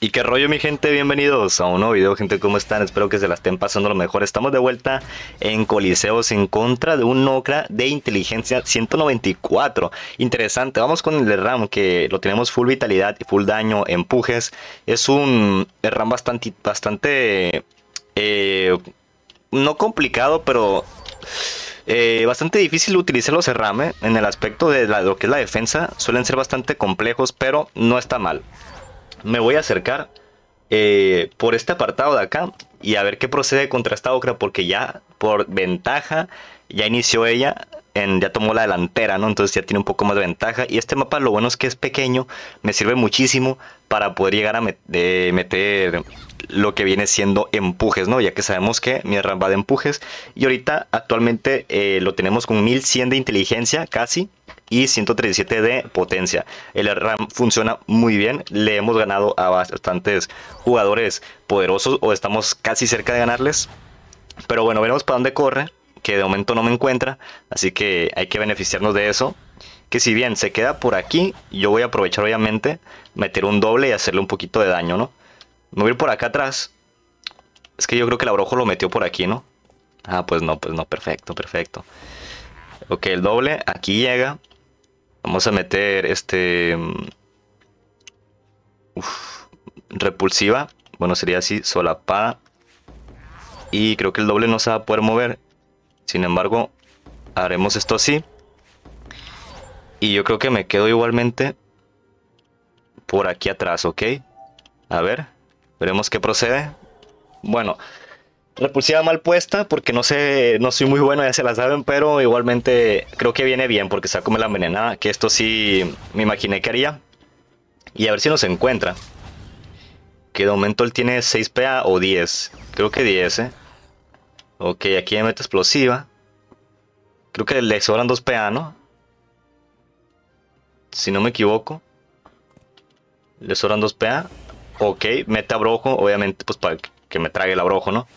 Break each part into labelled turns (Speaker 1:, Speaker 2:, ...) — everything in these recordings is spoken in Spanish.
Speaker 1: Y qué rollo mi gente, bienvenidos a un nuevo video gente, ¿cómo están? Espero que se la estén pasando lo mejor Estamos de vuelta en Coliseos en contra de un Nokra de inteligencia 194 Interesante, vamos con el de Ram que lo tenemos full vitalidad y full daño, empujes Es un Ram bastante, bastante eh, no complicado pero... Eh, bastante difícil utilizar los Ram eh, en el aspecto de lo que es la defensa. Suelen ser bastante complejos, pero no está mal me voy a acercar eh, por este apartado de acá y a ver qué procede contra esta Ocra porque ya por ventaja ya inició ella ya tomó la delantera, ¿no? Entonces ya tiene un poco más de ventaja. Y este mapa, lo bueno es que es pequeño, me sirve muchísimo para poder llegar a meter lo que viene siendo empujes, ¿no? Ya que sabemos que mi RAM va de empujes. Y ahorita actualmente eh, lo tenemos con 1100 de inteligencia casi y 137 de potencia. El RAM funciona muy bien. Le hemos ganado a bastantes jugadores poderosos o estamos casi cerca de ganarles. Pero bueno, veremos para dónde corre que de momento no me encuentra, así que hay que beneficiarnos de eso. Que si bien se queda por aquí, yo voy a aprovechar obviamente, meter un doble y hacerle un poquito de daño, ¿no? ir por acá atrás. Es que yo creo que el abrojo lo metió por aquí, ¿no? Ah, pues no, pues no, perfecto, perfecto. Ok, el doble, aquí llega. Vamos a meter este... Mm, repulsiva. Bueno, sería así, solapada. Y creo que el doble no se va a poder mover. Sin embargo, haremos esto así. Y yo creo que me quedo igualmente por aquí atrás, ¿ok? A ver, veremos qué procede. Bueno, repulsiva mal puesta porque no sé, no soy muy bueno, ya se la saben, pero igualmente creo que viene bien porque se come la envenenada, que esto sí me imaginé que haría. Y a ver si nos encuentra. Que de momento él tiene 6 PA o 10. Creo que 10, ¿eh? Ok, aquí hay meta explosiva. Creo que le sobran dos PA, ¿no? Si no me equivoco. Le sobran dos PA. Ok, meta abrojo, obviamente, pues para que me trague el abrojo, ¿no?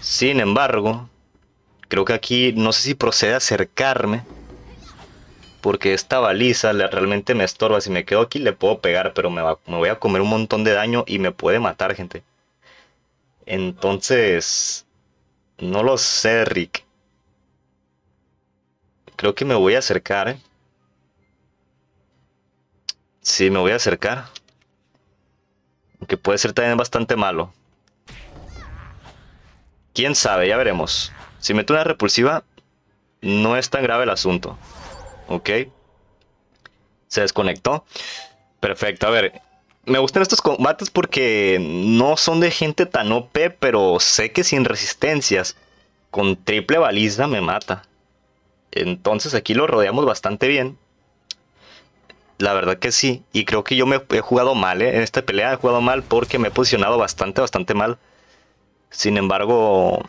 Speaker 1: Sin embargo, creo que aquí no sé si procede a acercarme. Porque esta baliza realmente me estorba. Si me quedo aquí le puedo pegar, pero me voy a comer un montón de daño y me puede matar, gente. Entonces, no lo sé, Rick. Creo que me voy a acercar, ¿eh? Sí, me voy a acercar. Aunque puede ser también bastante malo. Quién sabe, ya veremos. Si meto una repulsiva, no es tan grave el asunto. Ok. Se desconectó. Perfecto, a ver me gustan estos combates porque no son de gente tan OP, pero sé que sin resistencias, con triple baliza me mata. Entonces aquí lo rodeamos bastante bien. La verdad que sí. Y creo que yo me he jugado mal, ¿eh? En esta pelea he jugado mal porque me he posicionado bastante, bastante mal. Sin embargo,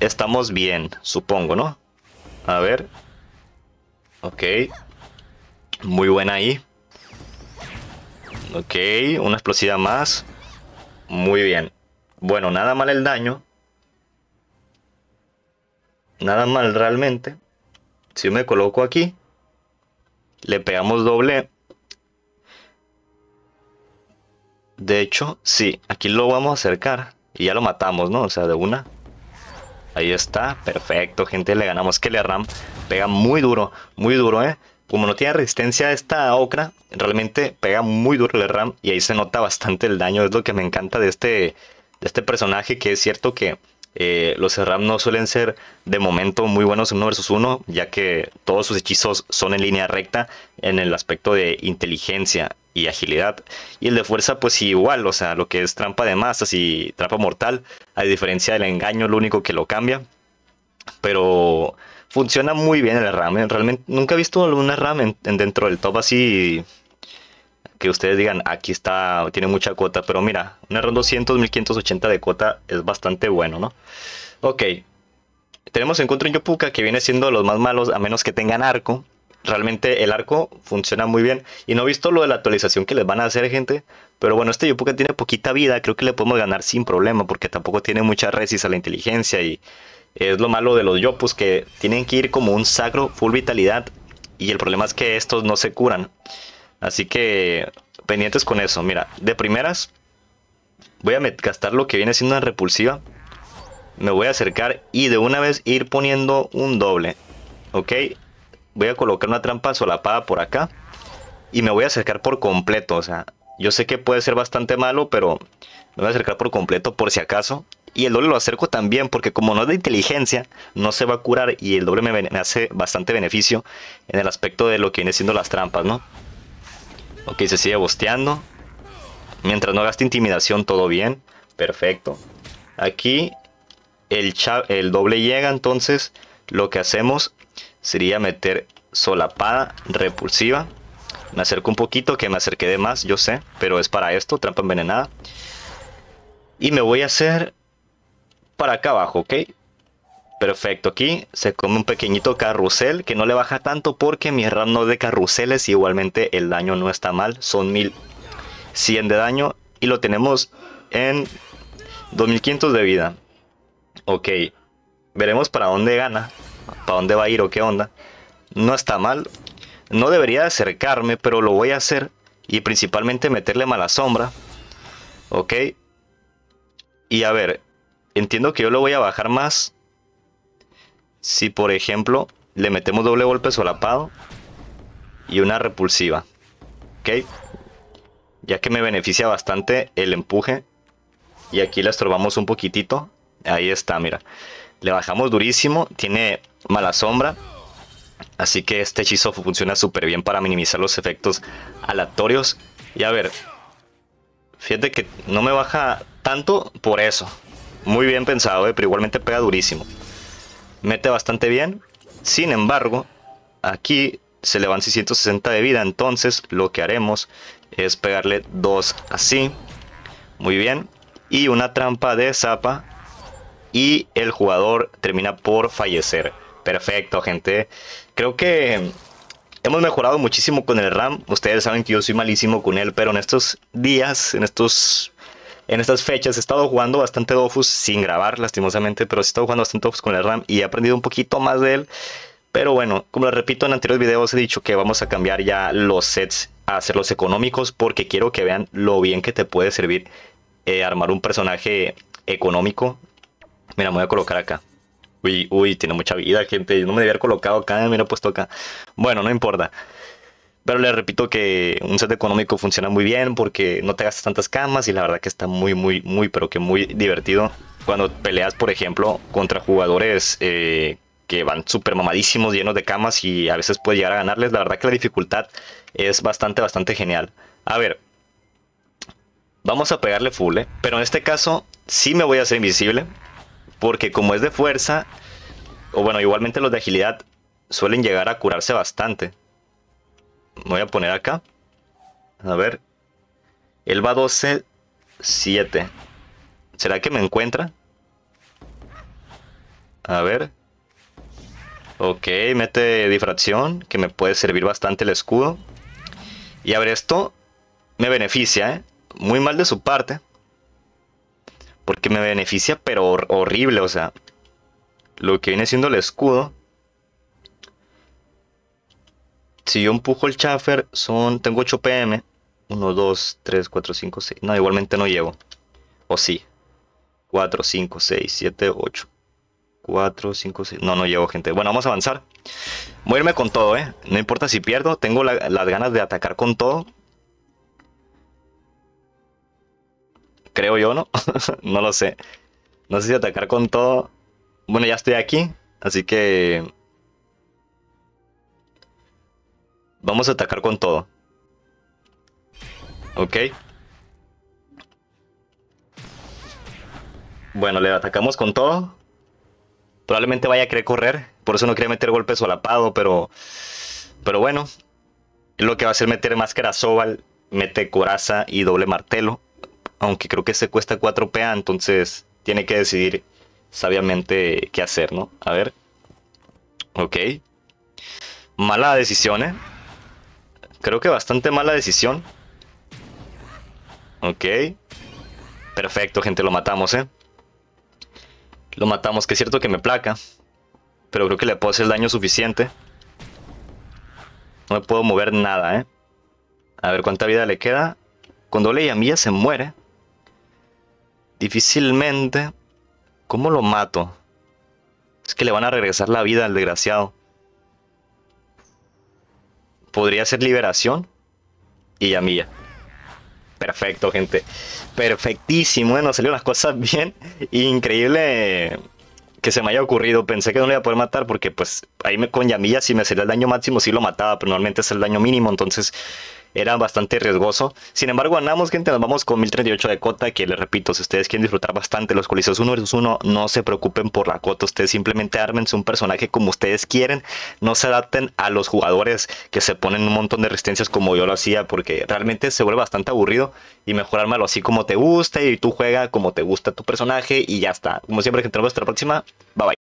Speaker 1: estamos bien, supongo, ¿no? A ver. Ok. Muy buena ahí. Ok, una explosiva más. Muy bien. Bueno, nada mal el daño. Nada mal realmente. Si me coloco aquí, le pegamos doble. De hecho, sí, aquí lo vamos a acercar. Y ya lo matamos, ¿no? O sea, de una. Ahí está, perfecto, gente, le ganamos. Que le Ram pega muy duro, muy duro, ¿eh? como no tiene resistencia a esta ocra, realmente pega muy duro el RAM y ahí se nota bastante el daño. Es lo que me encanta de este, de este personaje, que es cierto que eh, los RAM no suelen ser de momento muy buenos en uno vs uno, ya que todos sus hechizos son en línea recta en el aspecto de inteligencia y agilidad. Y el de fuerza, pues igual, o sea, lo que es trampa de masas y trampa mortal, a diferencia del engaño, lo único que lo cambia. Pero funciona muy bien el ram Realmente nunca he visto una ramen dentro del top así que ustedes digan, aquí está, tiene mucha cuota. Pero mira, un ram 200, 1580 de cuota es bastante bueno, ¿no? Ok. Tenemos en contra un Yopuka que viene siendo de los más malos a menos que tengan arco. Realmente el arco funciona muy bien. Y no he visto lo de la actualización que les van a hacer, gente. Pero bueno, este que tiene poquita vida, creo que le podemos ganar sin problema, porque tampoco tiene mucha resis a la inteligencia y es lo malo de los Yopus, que tienen que ir como un sacro, full vitalidad, y el problema es que estos no se curan. Así que pendientes con eso. Mira, de primeras voy a gastar lo que viene siendo una repulsiva. Me voy a acercar y de una vez ir poniendo un doble. Ok, voy a colocar una trampa solapada por acá. Y me voy a acercar por completo, o sea, yo sé que puede ser bastante malo, pero me voy a acercar por completo por si acaso. Y el doble lo acerco también porque como no es de inteligencia, no se va a curar y el doble me, hace bastante beneficio en el aspecto de lo que viene siendo las trampas, ¿no? Ok, se sigue bosteando. Mientras no gaste intimidación, todo bien. Perfecto. Aquí el doble llega, entonces lo que hacemos sería meter solapada repulsiva. Me acerco un poquito, que me acerqué de más, yo sé, pero es para esto, trampa envenenada. Y me voy a hacer para acá abajo, ¿ok? Perfecto, aquí se come un pequeñito carrusel que no le baja tanto porque mi RAM no de carruseles igualmente el daño no está mal. Son 1100 de daño y lo tenemos en 2500 de vida. Ok, veremos para dónde gana, para dónde va a ir o qué onda. No está mal, no debería acercarme, pero lo voy a hacer. Y principalmente meterle mala sombra. Ok. Y a ver, entiendo que yo lo voy a bajar más. Si por ejemplo le metemos doble golpe solapado. Y una repulsiva. Ok. Ya que me beneficia bastante el empuje. Y aquí le estorbamos un poquitito. Ahí está, mira. Le bajamos durísimo. Tiene mala sombra. Así que este hechizo funciona súper bien para minimizar los efectos aleatorios. Y a ver, fíjate que no me baja tanto por eso. Muy bien pensado, eh, pero igualmente pega durísimo. Mete bastante bien. Sin embargo, aquí se le van 660 de vida. Entonces lo que haremos es pegarle dos así. Muy bien. Y una trampa de zapa. Y el jugador termina por fallecer. Perfecto, gente. Creo que hemos mejorado muchísimo con el RAM. Ustedes saben que yo soy malísimo con él, pero en estos días, en estos en estas fechas he estado jugando bastante Dofus sin grabar, lastimosamente, pero he estado jugando bastante Dofus con el RAM y he aprendido un poquito más de él. Pero bueno, como les repito en anteriores videos he dicho que vamos a cambiar ya los sets a hacerlos económicos porque quiero que vean lo bien que te puede servir eh, armar un personaje económico. Mira, me voy a colocar acá. Uy, uy, tiene mucha vida, gente. no me debía haber colocado acá, me lo he puesto acá. Bueno, no importa. Pero les repito que un set económico funciona muy bien porque no te gastas tantas camas y la verdad que está muy, muy, muy, pero que muy divertido. Cuando peleas, por ejemplo, contra jugadores eh, que van súper mamadísimos, llenos de camas y a veces puedes llegar a ganarles, la verdad que la dificultad es bastante, bastante genial. A ver, vamos a pegarle full, ¿eh? pero en este caso sí me voy a hacer invisible. Porque como es de fuerza, o bueno, igualmente los de agilidad suelen llegar a curarse bastante. voy a poner acá. A ver. El va 12, 7. ¿Será que me encuentra? A ver. Ok, mete difracción, que me puede servir bastante el escudo. Y a ver, esto me beneficia, ¿eh? Muy mal de su parte. Porque me beneficia, pero horrible. O sea, lo que viene siendo el escudo. Si yo empujo el chaffer, son, tengo 8 PM. 1, 2, 3, 4, 5, 6. No, igualmente no llevo. O sí. 4, 5, 6, 7, 8. 4, 5, 6. No, no llevo, gente. Bueno, vamos a avanzar. Voy a irme con todo, ¿eh? No importa si pierdo. Tengo las ganas de atacar con todo. creo yo, ¿no? no lo sé. No sé si atacar con todo. Bueno, ya estoy aquí, así que... Vamos a atacar con todo. Ok. Bueno, le atacamos con todo. Probablemente vaya a querer correr. Por eso no quería meter golpes solapado, pero... Pero bueno. Lo que va a hacer meter máscara Sobal. Mete coraza y doble martelo aunque creo que se cuesta 4PA, entonces tiene que decidir sabiamente qué hacer, ¿no? A ver. Ok. Mala decisión, ¿eh? Creo que bastante mala decisión. Ok. Perfecto, gente, lo matamos, ¿eh? Lo matamos, que es cierto que me placa. Pero creo que le puedo hacer daño suficiente. No me puedo mover nada, ¿eh? A ver cuánta vida le queda. Cuando le y se muere. Difícilmente. ¿Cómo lo mato? Es que le van a regresar la vida al desgraciado. Podría ser liberación. Y llamilla Perfecto, gente. Perfectísimo. Bueno, salieron las cosas bien. Increíble que se me haya ocurrido. Pensé que no lo iba a poder matar porque pues ahí me, con llamilla si me salía el daño máximo si sí lo mataba, pero normalmente es el daño mínimo. Entonces era bastante riesgoso. Sin embargo, andamos gente, nos vamos con 1038 de cota, que les repito, si ustedes quieren disfrutar bastante los coliseos 1 vs 1, no se preocupen por la cota, ustedes simplemente ármense un personaje como ustedes quieren, no se adapten a los jugadores que se ponen un montón de resistencias como yo lo hacía, porque realmente se vuelve bastante aburrido y mejor ármalo así como te gusta y tú juega como te gusta tu personaje y ya está. Como siempre, gente, nos vemos hasta la próxima. Bye bye.